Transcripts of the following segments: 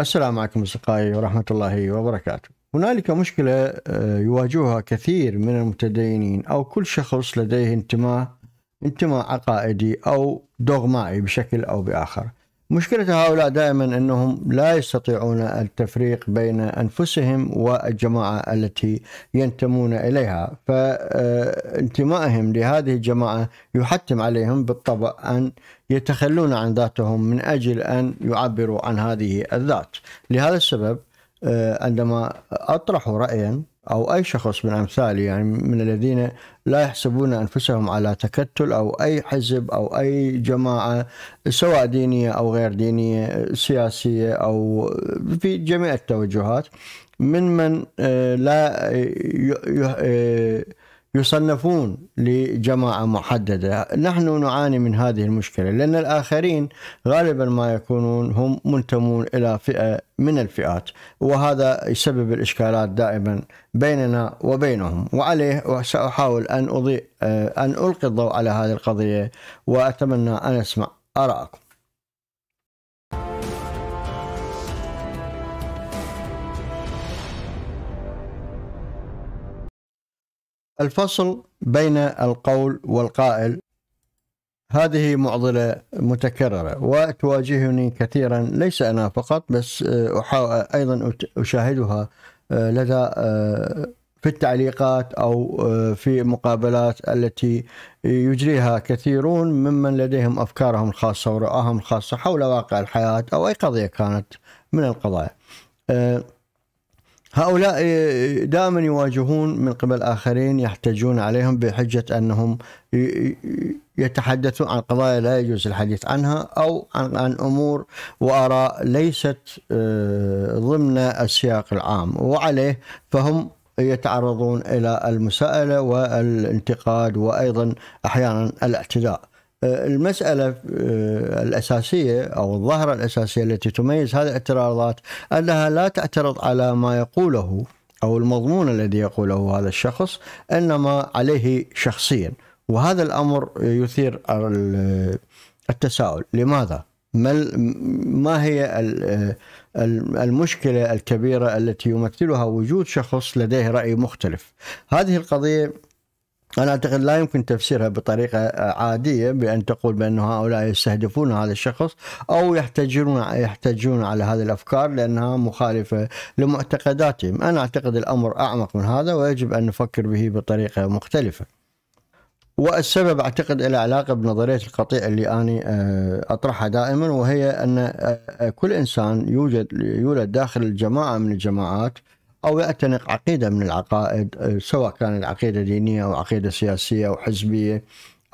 السلام عليكم أصدقائي ورحمة الله وبركاته هنالك مشكلة آه، يواجهها كثير من المتدينين أو كل شخص لديه انتماء انتماء عقائدي أو دوغمائي بشكل أو بآخر مشكلة هؤلاء دائما أنهم لا يستطيعون التفريق بين أنفسهم والجماعة التي ينتمون إليها فانتمائهم آه، لهذه الجماعة يحتم عليهم بالطبع أن يتخلون عن ذاتهم من أجل أن يعبروا عن هذه الذات لهذا السبب آه، عندما أطرح رأيا أو أي شخص من أمثالي يعني من الذين لا يحسبون أنفسهم على تكتل أو أي حزب أو أي جماعة سواء دينية أو غير دينية سياسية أو في جميع التوجهات من من آه، لا آه، يصنفون لجماعة محددة نحن نعاني من هذه المشكلة لأن الآخرين غالبا ما يكونون هم منتمون إلى فئة من الفئات وهذا يسبب الإشكالات دائما بيننا وبينهم وعليه سأحاول أن أضيء أن ألقي الضوء على هذه القضية وأتمنى أن أسمع آراءكم الفصل بين القول والقائل هذه معضلة متكررة وتواجهني كثيرا ليس أنا فقط بس آه، أيضا أشاهدها آه، لدى آه، في التعليقات أو في مقابلات التي يجريها كثيرون ممن لديهم أفكارهم الخاصة ورؤاهم الخاصة حول واقع الحياة أو أي قضية كانت من القضايا هؤلاء دائما يواجهون من قبل آخرين يحتجون عليهم بحجة أنهم يتحدثون عن قضايا لا يجوز الحديث عنها أو عن, أمور وآراء ليست آه، ضمن السياق العام وعليه فهم يتعرضون إلى المساءلة والانتقاد وأيضا أحيانا الاعتداء آه، المسألة آه، الأساسية أو الظاهرة الأساسية التي تميز هذه الاعتراضات أنها لا تعترض على ما يقوله أو المضمون الذي يقوله هذا الشخص إنما عليه شخصيا وهذا الأمر يثير التساؤل لماذا؟ ما هي آه، المشكلة الكبيرة التي يمثلها وجود شخص لديه رأي مختلف هذه القضية أنا أعتقد لا يمكن تفسيرها بطريقة عادية بأن تقول بأن هؤلاء يستهدفون هذا الشخص أو يحتجون يحتجون على هذه الأفكار لأنها مخالفة لمعتقداتهم أنا أعتقد الأمر أعمق من هذا ويجب أن نفكر به بطريقة مختلفة والسبب أعتقد الى علاقة بنظرية القطيع اللي أنا آه، أطرحها دائما وهي أن آه، آه، كل إنسان يوجد يولد داخل الجماعة من الجماعات أو يعتنق عقيدة من العقائد سواء كانت عقيدة دينية أو عقيدة سياسية أو حزبية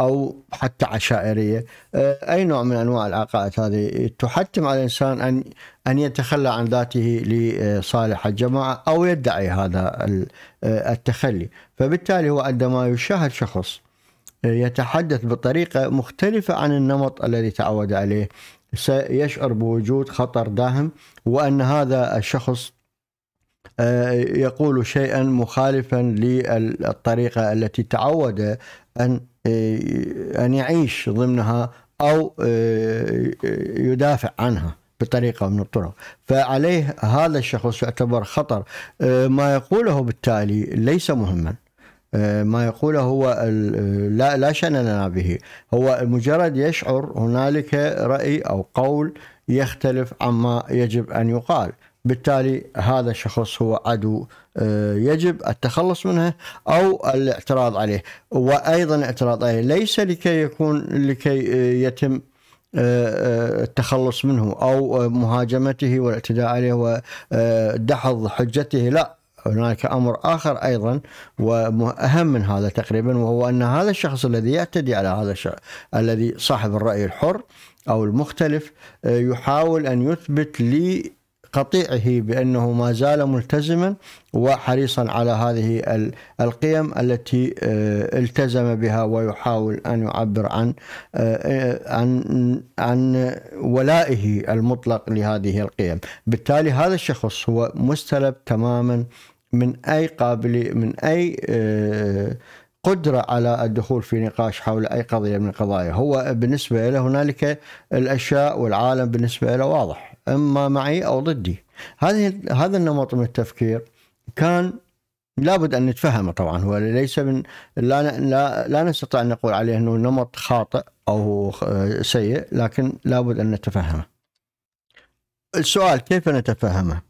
أو حتى عشائرية آه، أي نوع من أنواع العقائد هذه تحتم على الإنسان أن أن يتخلى عن ذاته لصالح الجماعة أو يدعي هذا آه، التخلي فبالتالي هو عندما يشاهد شخص آه، يتحدث بطريقة مختلفة عن النمط الذي تعود عليه سيشعر بوجود خطر داهم وأن هذا الشخص آه، يقول شيئا مخالفا للطريقه التي تعود ان آه، ان يعيش ضمنها او آه، يدافع عنها بطريقه من الطرق، فعليه هذا الشخص يعتبر خطر، ما يقوله بالتالي ليس مهما. ما يقوله هو لا لا شان لنا به، هو مجرد يشعر هنالك راي او قول يختلف عما يجب ان يقال، بالتالي هذا الشخص هو عدو آه، يجب التخلص منه او الاعتراض عليه وايضا الاعتراض عليه ليس لكي يكون لكي آه، يتم آه، التخلص منه او مهاجمته والاعتداء عليه ودحض حجته لا هناك امر اخر ايضا واهم من هذا تقريبا وهو ان هذا الشخص الذي يعتدي على هذا الشخص الذي صاحب الراي الحر او المختلف يحاول ان يثبت لي قطيعه بانه ما زال ملتزما وحريصا على هذه القيم التي آه، التزم بها ويحاول ان يعبر عن آه، عن عن ولائه المطلق لهذه القيم، بالتالي هذا الشخص هو مستلب تماما من اي قابل من اي آه، قدرة على الدخول في نقاش حول أي قضية من القضايا هو بالنسبة له هنالك الأشياء والعالم بالنسبة له واضح اما معي او ضدي هذه هذا النمط من التفكير كان لابد ان نتفهمه طبعا هو ليس من لا لا لا نستطيع ان نقول عليه انه نمط خاطئ او سيء لكن لابد ان نتفهمه. السؤال كيف نتفهمه؟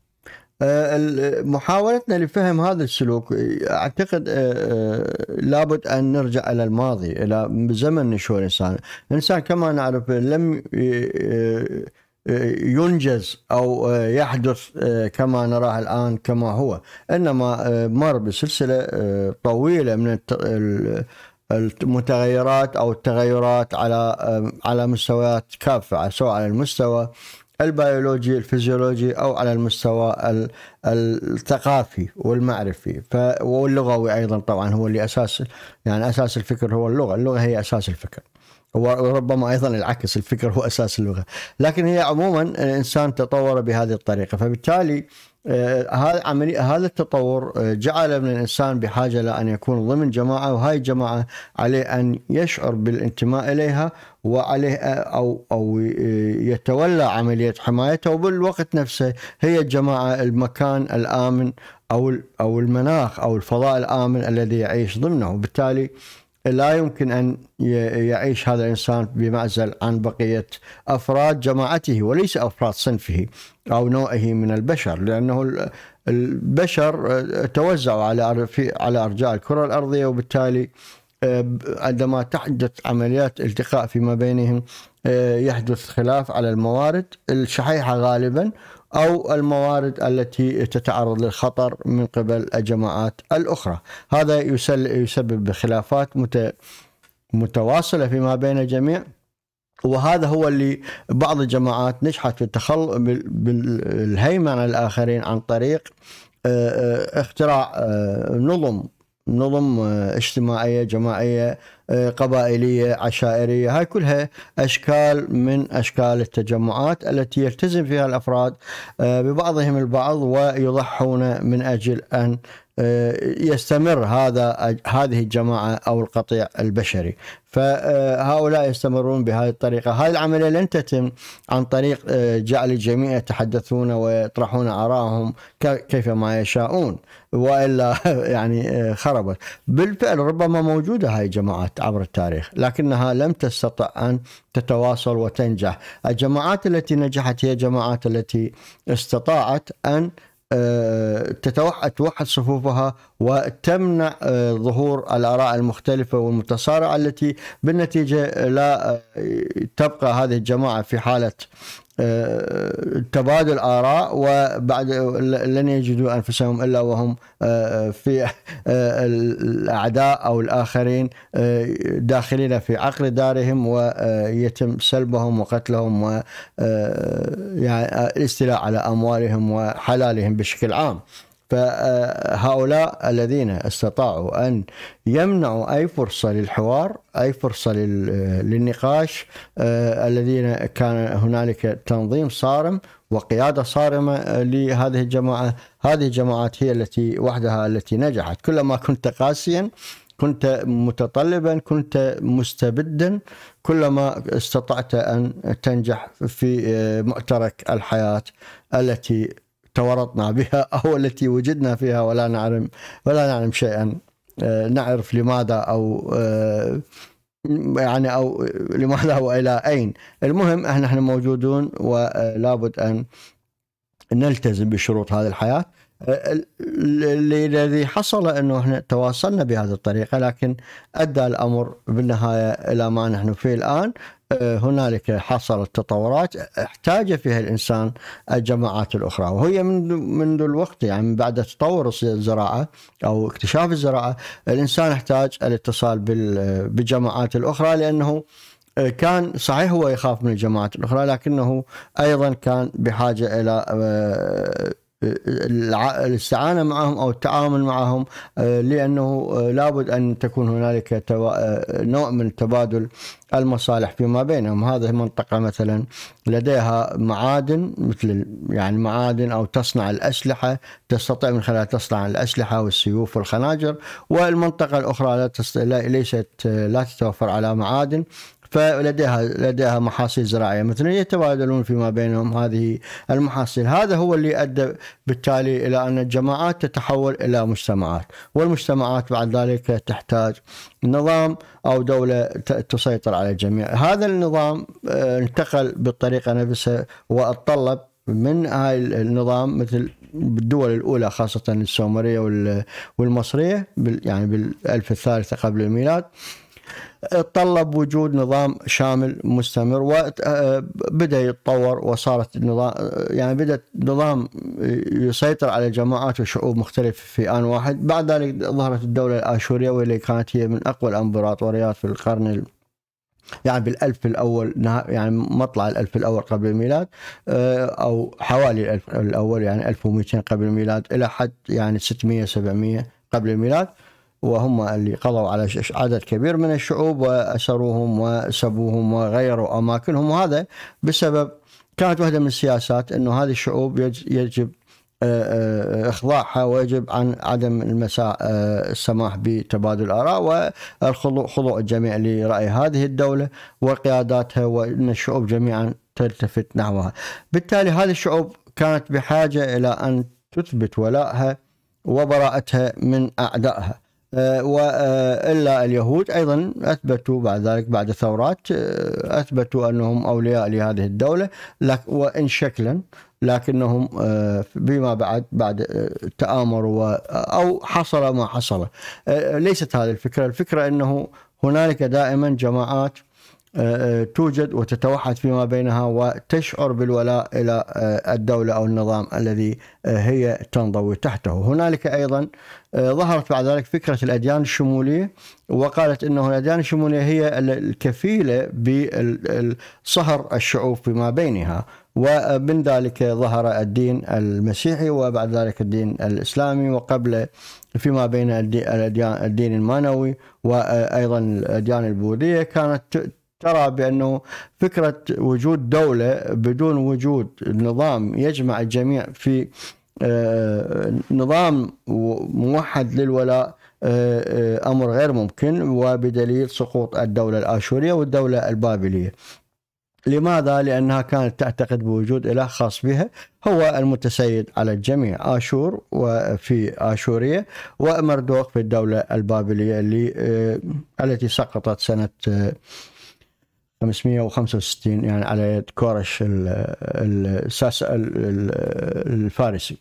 آه، محاولتنا لفهم هذا السلوك اعتقد آه، آه، لابد ان نرجع الى الماضي الى زمن شو الانسان، الانسان كما نعرف لم ينجز او آه، يحدث آه، كما نراه الان كما هو انما آه، مر بسلسله طويله من المتغيرات او التغيرات على على مستويات كافه سواء على المستوى البيولوجي الفيزيولوجي او على المستوى الثقافي والمعرفي واللغوي ايضا طبعا هو اللي اساس يعني اساس الفكر هو اللغه، اللغه هي اساس الفكر. وربما ايضا العكس الفكر هو اساس اللغه لكن هي عموما الانسان تطور بهذه الطريقه فبالتالي آه، هذا عملية هذا التطور آه، جعل من الانسان بحاجه لان يكون ضمن جماعه وهاي الجماعه عليه ان يشعر بالانتماء اليها وعليه آه، او او يتولى عمليه حمايتها وبالوقت نفسه هي الجماعه المكان الامن او او المناخ او الفضاء الامن الذي يعيش ضمنه وبالتالي لا يمكن أن يعيش هذا الإنسان بمعزل عن بقية أفراد جماعته وليس أفراد صنفه أو نوعه من البشر لأنه البشر آه، توزعوا على على أرجاء الكرة الأرضية وبالتالي آه، عندما تحدث عمليات التقاء فيما بينهم آه، يحدث خلاف على الموارد الشحيحة غالبا أو الموارد التي تتعرض للخطر من قبل الجماعات الأخرى هذا يسبب خلافات متواصلة فيما بين الجميع وهذا هو اللي بعض الجماعات نجحت في التخل بالهيمنة الآخرين عن طريق اختراع نظم نظم آه، اجتماعية جماعية آه، قبائلية عشائرية هاي كلها أشكال من أشكال التجمعات التي يلتزم فيها الأفراد آه، ببعضهم البعض ويضحون من أجل أن آه، يستمر هذا هذه الجماعه او القطيع البشري فهؤلاء يستمرون بهذه الطريقه هذه العمليه لن تتم عن طريق آه، جعل الجميع يتحدثون ويطرحون ارائهم ما يشاءون والا يعني آه، خربت بالفعل ربما موجوده هذه الجماعات عبر التاريخ لكنها لم تستطع ان تتواصل وتنجح الجماعات التي نجحت هي الجماعات التي استطاعت ان تتوحد صفوفها وتمنع آه، ظهور الآراء المختلفة والمتصارعة التي بالنتيجة لا آه، تبقى هذه الجماعة في حالة آه، تبادل آراء وبعد لن يجدوا أنفسهم إلا وهم آه، في آه، الأعداء أو الآخرين داخلين في عقل دارهم ويتم سلبهم وقتلهم و يعني الاستيلاء على أموالهم وحلالهم بشكل عام فهؤلاء الذين استطاعوا أن يمنعوا أي فرصة للحوار أي فرصة للنقاش آه، الذين كان هنالك تنظيم صارم وقيادة صارمة آه، لهذه الجماعة هذه الجماعات هي التي وحدها التي نجحت كلما كنت قاسيا كنت متطلبا كنت مستبدا كلما استطعت أن تنجح في آه، معترك الحياة التي تورطنا بها أو التي وجدنا فيها ولا نعلم ولا نعلم شيئا آه، نعرف لماذا أو آه، يعني أو لماذا وإلى أين المهم احنا موجودون ولابد آه، أن نلتزم بشروط هذه الحياة الذي حصل انه احنا تواصلنا بهذه الطريقه لكن ادى الامر بالنهايه الى ما نحن فيه الان هنالك حصلت تطورات احتاج فيها الانسان الجماعات الاخرى وهي منذ منذ الوقت يعني بعد تطور الزراعه او اكتشاف الزراعه الانسان احتاج الاتصال بالجماعات الاخرى لانه كان صحيح هو يخاف من الجماعات الاخرى لكنه ايضا كان بحاجه الى آه، الاستعانة معهم أو التعامل معهم آه، لأنه آه، لابد أن تكون هنالك آه، نوع من تبادل المصالح فيما بينهم هذه المنطقة مثلا لديها معادن مثل يعني معادن أو تصنع الأسلحة تستطيع من خلالها تصنع الأسلحة والسيوف والخناجر والمنطقة الأخرى لا ليست لا تتوفر على معادن فلديها لديها محاصيل زراعيه مثلا يتبادلون فيما بينهم هذه المحاصيل هذا هو اللي ادى بالتالي الى ان الجماعات تتحول الى مجتمعات والمجتمعات بعد ذلك تحتاج نظام او دوله تسيطر على الجميع هذا النظام آه، انتقل بالطريقه نفسها واتطلب من هاي النظام مثل بالدول الاولى خاصه السومريه والمصريه يعني بالالف الثالثه قبل الميلاد طلب وجود نظام شامل مستمر وبدا آه، يتطور وصارت النظام يعني بدا نظام يسيطر على جماعات وشعوب مختلفه في ان واحد، بعد ذلك ظهرت الدوله الاشوريه واللي كانت هي من اقوى الامبراطوريات في القرن يعني بالألف الأول يعني مطلع الألف الأول قبل الميلاد آه، أو حوالي الألف الأول يعني 1200 قبل الميلاد إلى حد يعني 600 700 قبل الميلاد وهم اللي قضوا على عدد كبير من الشعوب وأسروهم وسبوهم وغيروا أماكنهم وهذا بسبب كانت واحدة من السياسات أنه هذه الشعوب يجب آه، آه، اخضاعها ويجب عن عدم المساء آه، السماح بتبادل الاراء والخضوع الجميع لراي هذه الدوله وقياداتها وان الشعوب جميعا تلتفت نحوها. بالتالي هذه الشعوب كانت بحاجه الى ان تثبت ولائها وبراءتها من اعدائها. آه، والا آه، اليهود ايضا اثبتوا بعد ذلك بعد ثورات آه، اثبتوا انهم اولياء لهذه الدوله وان شكلا لكنهم بما بعد بعد تامروا او حصل ما حصل ليست هذه الفكره الفكره انه هنالك دائما جماعات توجد وتتوحد فيما بينها وتشعر بالولاء الى الدوله او النظام الذي هي تنضوي تحته هنالك ايضا آه، ظهرت بعد ذلك فكرة الأديان الشمولية وقالت أنه الأديان الشمولية هي الكفيلة بصهر الشعوب فيما بينها ومن ذلك ظهر الدين المسيحي وبعد ذلك الدين الإسلامي وقبل فيما بين الدين المانوي وأيضا الأديان البوذية كانت ترى بانه فكره وجود دوله بدون وجود نظام يجمع الجميع في آه، نظام موحد للولاء آه، آه، امر غير ممكن وبدليل سقوط الدوله الاشوريه والدوله البابليه. لماذا؟ لأنها كانت تعتقد بوجود إله خاص بها هو المتسيد على الجميع آشور وفي آشورية ومردوق في الدولة البابلية اللي التي سقطت سنة 565 يعني على يد كورش الفارسي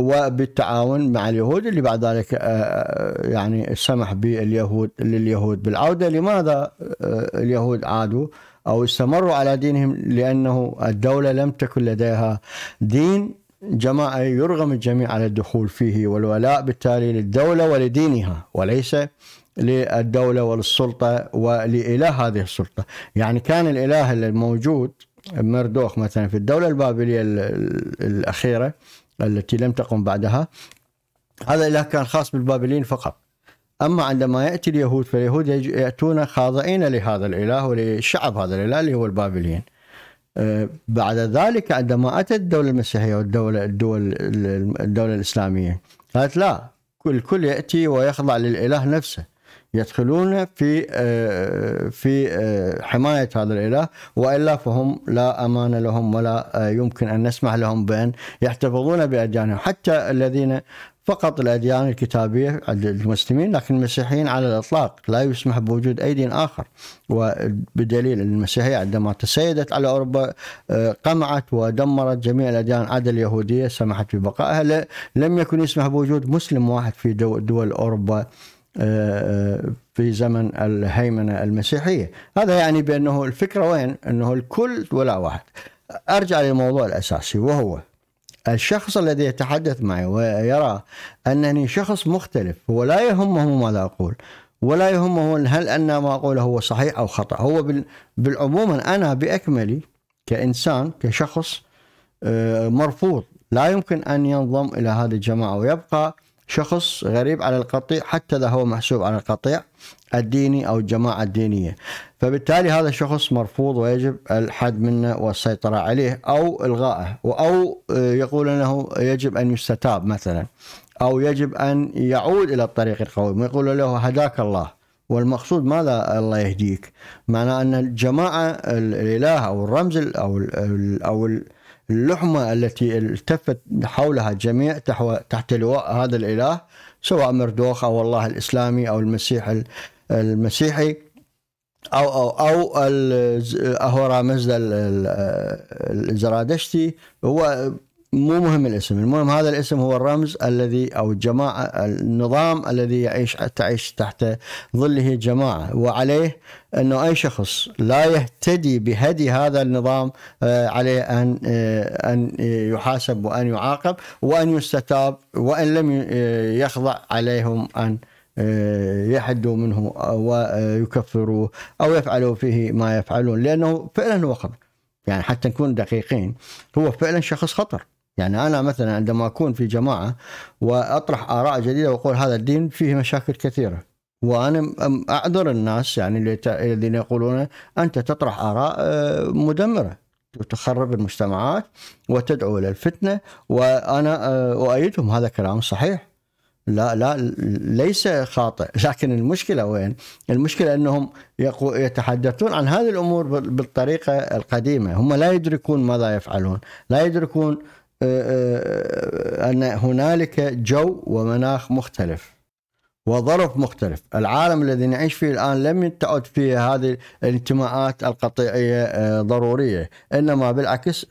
وبالتعاون مع اليهود اللي بعد ذلك آه، آه، يعني سمح باليهود لليهود بالعوده لماذا آه، اليهود عادوا او استمروا على دينهم لانه الدوله لم تكن لديها دين جماعي يرغم الجميع على الدخول فيه والولاء بالتالي للدوله ولدينها وليس للدوله وللسلطه ولاله هذه السلطه، يعني كان الاله الموجود مردوخ مثلا في الدوله البابليه الاخيره التي لم تقم بعدها هذا الإله كان خاص بالبابليين فقط أما عندما يأتي اليهود فاليهود يأتون خاضعين لهذا الإله ولشعب هذا الإله اللي هو البابليين آه، بعد ذلك عندما أتت الدولة المسيحية والدولة الدول الدولة الإسلامية قالت لا الكل يأتي ويخضع للإله نفسه يدخلون في آه، في آه، حمايه هذا الاله والا فهم لا امان لهم ولا آه، يمكن ان نسمح لهم بان يحتفظون باديانهم حتى الذين فقط الاديان الكتابيه عند المسلمين لكن المسيحيين على الاطلاق لا يسمح بوجود اي دين اخر وبدليل ان المسيحيه عندما تسيدت على اوروبا قمعت ودمرت جميع الاديان عدا اليهوديه سمحت ببقائها لم يكن يسمح بوجود مسلم واحد في دول اوروبا آه، آه، في زمن الهيمنة المسيحية هذا يعني بأنه الفكرة وين أنه الكل ولا واحد أرجع للموضوع الأساسي وهو الشخص الذي يتحدث معي ويرى أنني شخص مختلف هو لا يهمه ماذا أقول ولا يهمه هل أن ما أقوله هو صحيح أو خطأ هو بالعموم أنا بأكملي كإنسان كشخص آه، مرفوض لا يمكن أن ينضم إلى هذه الجماعة ويبقى شخص غريب على القطيع حتى إذا هو محسوب على القطيع الديني أو الجماعة الدينية فبالتالي هذا الشخص مرفوض ويجب الحد منه والسيطرة عليه أو إلغائه أو آه، يقول أنه يجب أن يستتاب مثلا أو يجب أن يعود إلى الطريق القويم ويقول له هداك الله والمقصود ماذا الله يهديك معناه أن الجماعة الإله أو الرمز أو أو ال اللحمة التي التفت حولها الجميع تحت لواء هذا الإله سواء مردوخ أو الله الإسلامي أو المسيح المسيحي أو أو أو مزدل الزرادشتي هو مو مهم الاسم المهم هذا الاسم هو الرمز الذي أو الجماعة النظام الذي يعيش تعيش تحت ظله جماعة وعليه أنه أي شخص لا يهتدي بهدي هذا النظام آه، عليه أن آه، أن يحاسب وأن يعاقب وأن يستتاب وأن لم آه، يخضع عليهم أن يحدوا منه ويكفروه أو يفعلوا فيه ما يفعلون لأنه فعلا هو خطر يعني حتى نكون دقيقين هو فعلا شخص خطر يعني أنا مثلا عندما أكون في جماعة وأطرح آراء جديدة وأقول هذا الدين فيه مشاكل كثيرة وانا اعذر الناس يعني الذين يقولون انت تطرح اراء آه، مدمره تخرب المجتمعات وتدعو الى الفتنه وانا اؤيدهم آه، هذا كلام صحيح لا لا ليس خاطئ لكن المشكله وين؟ المشكله انهم يتحدثون عن هذه الامور بالطريقه القديمه هم لا يدركون ماذا يفعلون لا يدركون آه، آه، أن هنالك جو ومناخ مختلف وظرف مختلف العالم الذي نعيش فيه الآن لم تعد فيه هذه الانتماءات القطيعية آه، ضرورية إنما بالعكس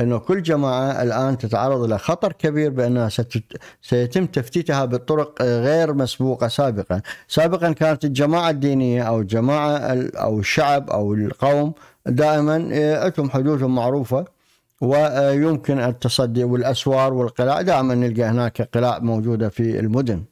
أنه كل جماعة الآن تتعرض إلى خطر كبير بأنها ستت... سيتم تفتيتها بطرق غير مسبوقة سابقا سابقا كانت الجماعة الدينية أو الجماعة أو الشعب أو القوم دائما عندهم حدودهم معروفة ويمكن التصدي والأسوار والقلاع دائما نلقى هناك قلاع موجودة في المدن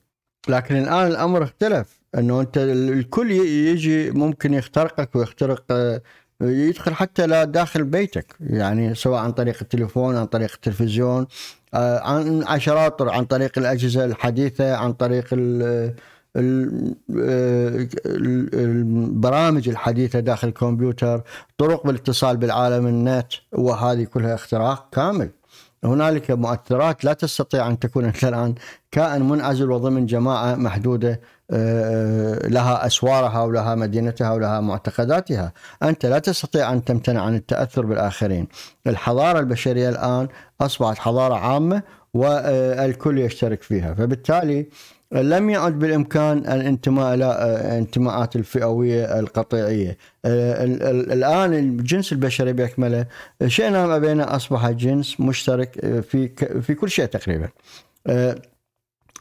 لكن الآن الأمر اختلف أنه أنت الكل يجي ممكن يخترقك ويخترق آه، يدخل حتى لا داخل بيتك يعني سواء عن طريق التليفون عن طريق التلفزيون آه، عن عشرات عن طريق الأجهزة الحديثة عن طريق آه، البرامج الحديثه داخل الكمبيوتر طرق الاتصال بالعالم النت وهذه كلها اختراق كامل هنالك مؤثرات لا تستطيع ان تكون انت الان كائن منعزل وضمن جماعه محدوده آه، آه، لها اسوارها ولها مدينتها ولها معتقداتها، انت لا تستطيع ان تمتنع عن التاثر بالاخرين. الحضاره البشريه الان اصبحت حضاره عامه والكل يشترك فيها، فبالتالي لم يعد بالامكان الانتماء الى انتماءات الفئويه القطيعيه الان الجنس البشري باكمله شئنا ام ابينا اصبح جنس مشترك في في كل شيء تقريبا آه،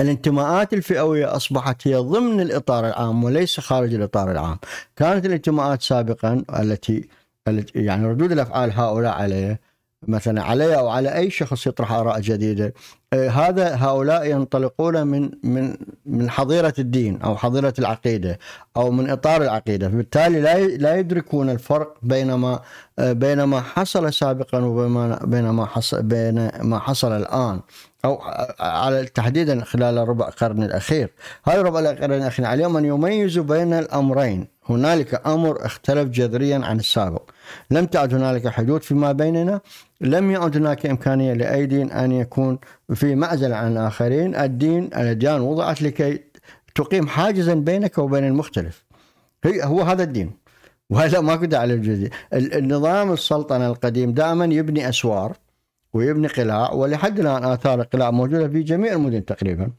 الانتماءات الفئوية أصبحت هي ضمن الإطار العام وليس خارج الإطار العام كانت الانتماءات سابقا التي يعني ردود الأفعال هؤلاء عليها مثلا علي او على اي شخص يطرح اراء جديده آه، هذا هؤلاء ينطلقون من من من حظيره الدين او حظيره العقيده او من اطار العقيده فبالتالي لا لا يدركون الفرق بين ما آه، بين ما حصل سابقا وبين بين ما حصل بين ما حصل الان او آه، على تحديدا خلال ربع قرن الاخير هذا ربع القرن الاخير عليهم ان يميزوا بين الامرين هنالك امر اختلف جذريا عن السابق لم تعد هنالك حدود فيما بيننا لم يعد هناك إمكانية لأي دين أن يكون في معزل عن الآخرين الدين الأديان وضعت لكي تقيم حاجزا بينك وبين المختلف هي هو هذا الدين وهذا ما كنت على الجزية النظام السلطنة القديم دائما يبني أسوار ويبني قلاع ولحد الآن آثار القلاع موجودة في جميع المدن تقريبا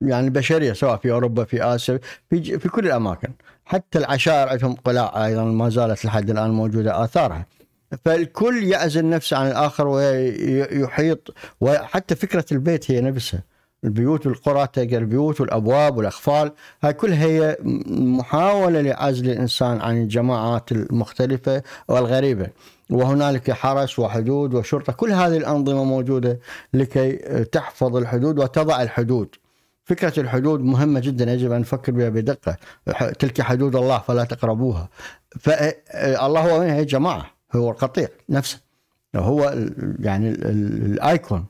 يعني البشريه سواء في اوروبا في اسيا في في كل الاماكن حتى العشائر عندهم قلاع ايضا ما زالت لحد الان موجوده اثارها فالكل يعزل نفسه عن الاخر ويحيط وحتى فكره البيت هي نفسها البيوت والقرى تلقى البيوت والابواب والاقفال هاي كلها هي محاوله لعزل الانسان عن الجماعات المختلفه والغريبه وهنالك حرس وحدود وشرطه كل هذه الانظمه موجوده لكي تحفظ الحدود وتضع الحدود فكرة الحدود مهمة جدا يجب أن نفكر بها بدقة تلك حدود الله فلا تقربوها فالله آه، آه، هو يا جماعة هو القطيع نفسه هو يعني الآيكون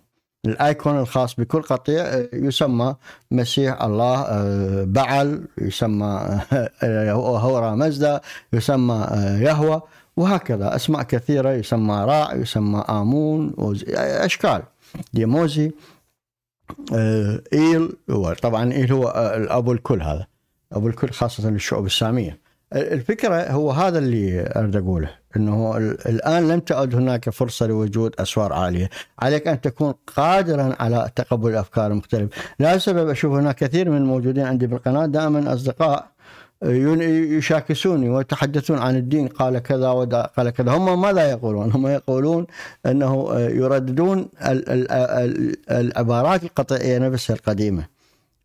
الايكون الخاص بكل قطيع آه، يسمى مسيح الله بعل يسمى هورا مزدا يسمى يهوى وهكذا اسماء كثيره يسمى راع يسمى امون اشكال ديموزي آه، ايل هو طبعا ايل هو آه، ابو الكل هذا ابو الكل خاصه للشعوب الساميه الفكره هو هذا اللي اريد اقوله انه الان لم تعد هناك فرصه لوجود اسوار عاليه، عليك ان تكون قادرا على تقبل الافكار المختلفه، لهذا السبب اشوف هناك كثير من الموجودين عندي بالقناه دائما اصدقاء يشاكسوني ويتحدثون عن الدين قال كذا قال كذا هم ماذا يقولون هم يقولون أنه يرددون العبارات القطعية نفسها القديمة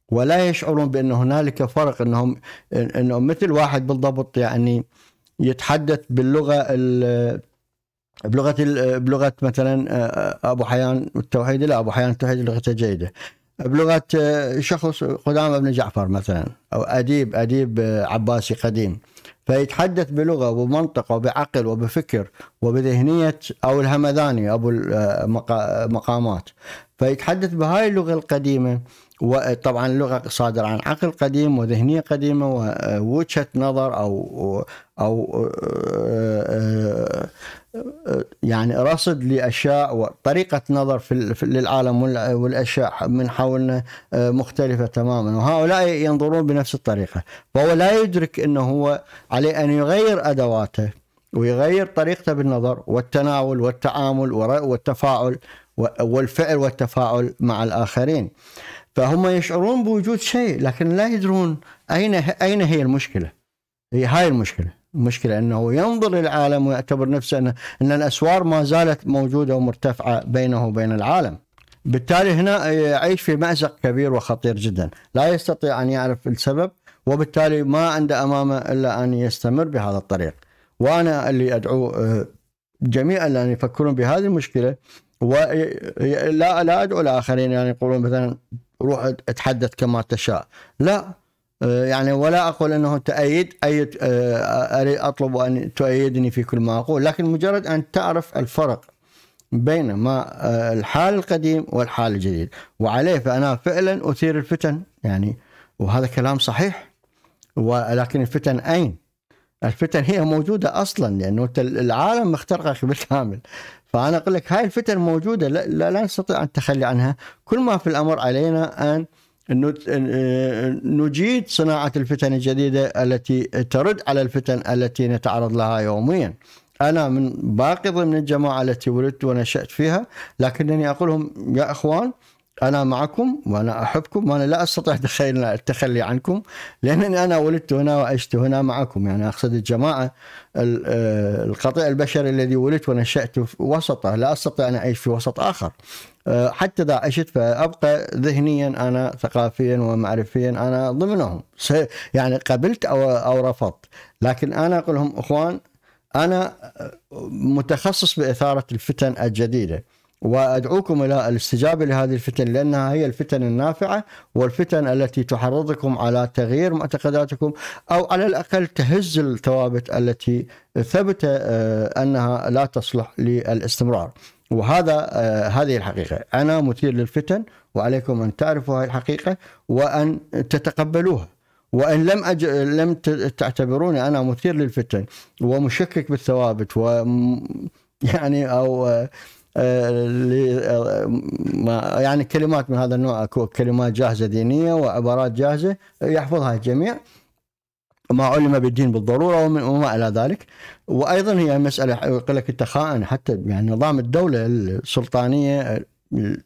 ولا يشعرون بأن هنالك فرق أنهم أنهم مثل واحد بالضبط يعني يتحدث باللغة بلغة بلغة مثلا آه، آه، أبو حيان التوحيد لا أبو حيان التوحيد لغته جيدة بلغه آه، شخص قدامه بن جعفر مثلا او اديب اديب آه، عباسي قديم فيتحدث بلغه وبمنطق وبعقل وبفكر وبذهنيه او الهمذاني ابو المقامات آه، فيتحدث بهاي اللغة القديمة وطبعا اللغة صادرة عن عقل قديم وذهنية قديمة ووجهة آه، نظر أو أو آه، آه، يعني رصد لأشياء وطريقة نظر في للعالم والأشياء من حولنا مختلفة تماما وهؤلاء ينظرون بنفس الطريقة فهو لا يدرك أنه هو عليه أن يغير أدواته ويغير طريقته بالنظر والتناول والتعامل والتفاعل والفعل والتفاعل مع الآخرين فهم يشعرون بوجود شيء لكن لا يدرون أين أين هي المشكلة هي هاي المشكلة المشكلة أنه ينظر للعالم ويعتبر نفسه أن, أن الأسوار ما زالت موجودة ومرتفعة بينه وبين العالم بالتالي هنا يعيش في مأزق كبير وخطير جدا لا يستطيع أن يعرف السبب وبالتالي ما عنده أمامه إلا أن يستمر بهذا الطريق وأنا اللي أدعو آه، جميعا اللي يفكرون بهذه المشكلة و لا ادعو الاخرين يعني يقولون مثلا روح اتحدث كما تشاء لا آه، يعني ولا اقول انه تأيد ايد آه، اطلب ان تؤيدني في كل ما اقول لكن مجرد ان تعرف الفرق بين ما آه، الحال القديم والحال الجديد وعليه فانا فعلا اثير الفتن يعني وهذا كلام صحيح ولكن الفتن اين؟ الفتن هي موجودة أصلا لأنه يعني العالم مخترقك بالكامل فأنا أقول لك هاي الفتن موجودة لا, لا, لا نستطيع أن نتخلي عنها كل ما في الأمر علينا أن نجيد صناعة الفتن الجديدة التي ترد على الفتن التي نتعرض لها يوميا أنا من باقي ضمن الجماعة التي ولدت ونشأت فيها لكنني أقولهم يا إخوان أنا معكم وأنا أحبكم وأنا لا أستطيع تخيل التخلي عنكم لأنني أنا ولدت هنا وعشت هنا معكم يعني أقصد الجماعة آه، القطيع البشري الذي ولدت ونشأت وسطه لا أستطيع أن أعيش في وسط آخر آه، حتى إذا عشت فأبقى ذهنيا أنا ثقافيا ومعرفيا أنا ضمنهم يعني قبلت أو, أو رفضت لكن أنا أقول لهم أخوان أنا متخصص بإثارة الفتن الجديدة وادعوكم الى الاستجابه لهذه الفتن لانها هي الفتن النافعه والفتن التي تحرضكم على تغيير معتقداتكم او على الاقل تهز الثوابت التي ثبت آه، انها لا تصلح للاستمرار. وهذا آه، هذه الحقيقة أنا مثير للفتن وعليكم أن تعرفوا هذه الحقيقة وأن تتقبلوها وإن لم أج... لم تعتبروني أنا مثير للفتن ومشكك بالثوابت و يعني أو آه، آه، آه، يعني كلمات من هذا النوع اكو كلمات جاهزه دينيه وعبارات جاهزه يحفظها الجميع ما علم بالدين بالضروره وما الى ذلك وايضا هي مساله يقول لك انت خائن حتى يعني نظام الدوله السلطانيه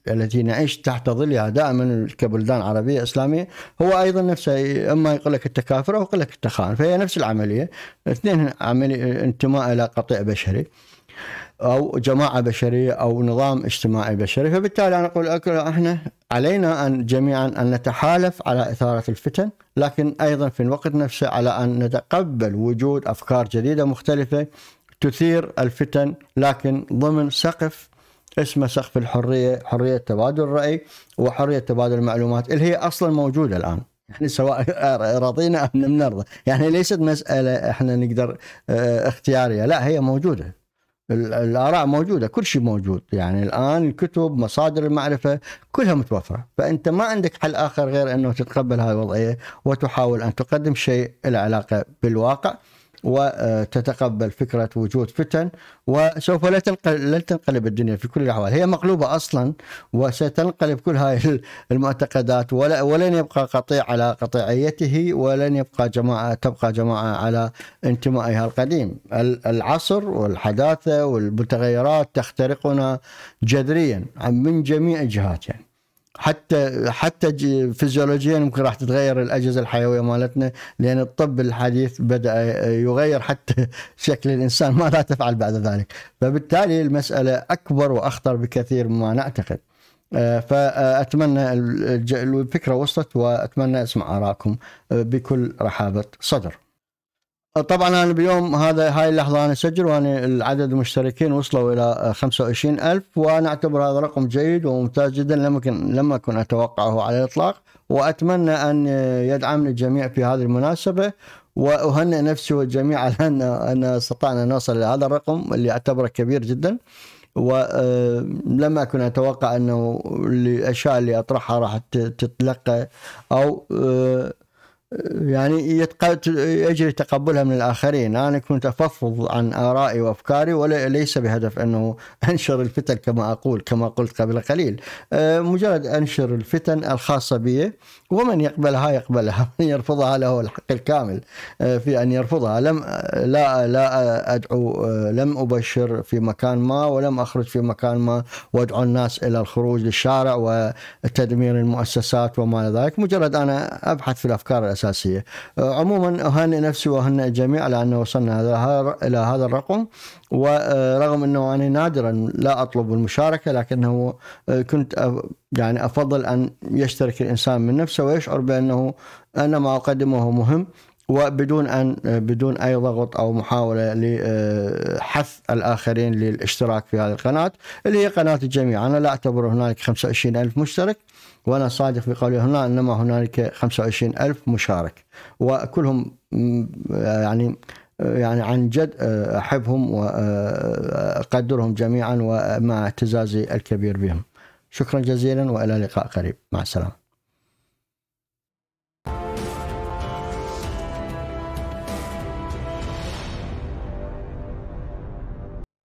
التي نعيش تحت ظلها دائما كبلدان عربيه اسلاميه هو ايضا نفسه اما يقول لك انت كافر او يقول لك انت خائن فهي نفس العمليه اثنين عمليه انتماء الى قطيع بشري او جماعه بشريه او نظام اجتماعي بشري، فبالتالي انا اقول احنا علينا ان جميعا ان نتحالف على اثاره الفتن، لكن ايضا في الوقت نفسه على ان نتقبل وجود افكار جديده مختلفه تثير الفتن لكن ضمن سقف اسمه سقف الحريه، حريه تبادل الراي وحريه تبادل المعلومات اللي هي اصلا موجوده الان. يعني سواء راضينا ام لم نرضى، يعني ليست مساله احنا نقدر آه، اختياريه، لا هي موجوده. الاراء موجوده كل شيء موجود يعني الان الكتب مصادر المعرفه كلها متوفره فانت ما عندك حل اخر غير انه تتقبل هذه الوضعيه وتحاول ان تقدم شيء له علاقه بالواقع وتتقبل فكرة وجود فتن وسوف لا لن تنقلب الدنيا في كل الأحوال هي مقلوبة أصلا وستنقلب كل هاي المعتقدات ولن يبقى قطيع على قطيعيته ولن يبقى جماعة تبقى جماعة على انتمائها القديم العصر والحداثة والمتغيرات تخترقنا جذريا من جميع جهات يعني حتى حتى فيزيولوجيا ممكن راح تتغير الاجهزه الحيويه مالتنا لان الطب الحديث بدا يغير حتى شكل الانسان ما لا تفعل بعد ذلك فبالتالي المساله اكبر واخطر بكثير مما نعتقد آه، فاتمنى الفكره وصلت واتمنى اسمع ارائكم آه، بكل رحابه صدر طبعا انا بيوم هذا هاي اللحظه انا اسجل وانا العدد المشتركين وصلوا الى 25000 وانا اعتبر هذا رقم جيد وممتاز جدا لم اكن لم اكن اتوقعه على الاطلاق واتمنى ان يدعمني الجميع في هذه المناسبه واهنئ نفسي والجميع على ان ان استطعنا نوصل الى هذا الرقم اللي اعتبره كبير جدا ولم آه، اكن اتوقع انه الاشياء اللي اطرحها راح تتلقى او آه، يعني يجري تقبلها من الآخرين أنا كنت أفضفض عن آرائي وأفكاري وليس بهدف أنه أنشر الفتن كما أقول كما قلت قبل قليل آه، مجرد أنشر الفتن الخاصة بي ومن يقبلها يقبلها من يرفضها له الحق الكامل آه، في أن يرفضها لم لا لا أدعو آه، لم أبشر في مكان ما ولم أخرج في مكان ما وأدعو الناس إلى الخروج للشارع وتدمير المؤسسات وما إلى ذلك مجرد أنا أبحث في الأفكار الأساسية آه، عموما أهنئ نفسي وأهنئ الجميع لأنه وصلنا إلى هذا الرقم ورغم انه انا نادرا لا اطلب المشاركه لكنه آه، كنت يعني افضل ان يشترك الانسان من نفسه ويشعر بانه ان ما اقدمه مهم وبدون ان آه، بدون اي ضغط او محاوله لحث آه، الاخرين للاشتراك في هذه القناه اللي هي قناه الجميع، انا لا اعتبر هنالك 25 الف مشترك وانا صادق في قولي هنا انما هنالك 25 الف مشارك وكلهم يعني يعني عن جد آه، أحبهم وأقدرهم آه، آه، جميعا ومع اعتزازي الكبير بهم شكرا جزيلا وإلى لقاء قريب مع السلامة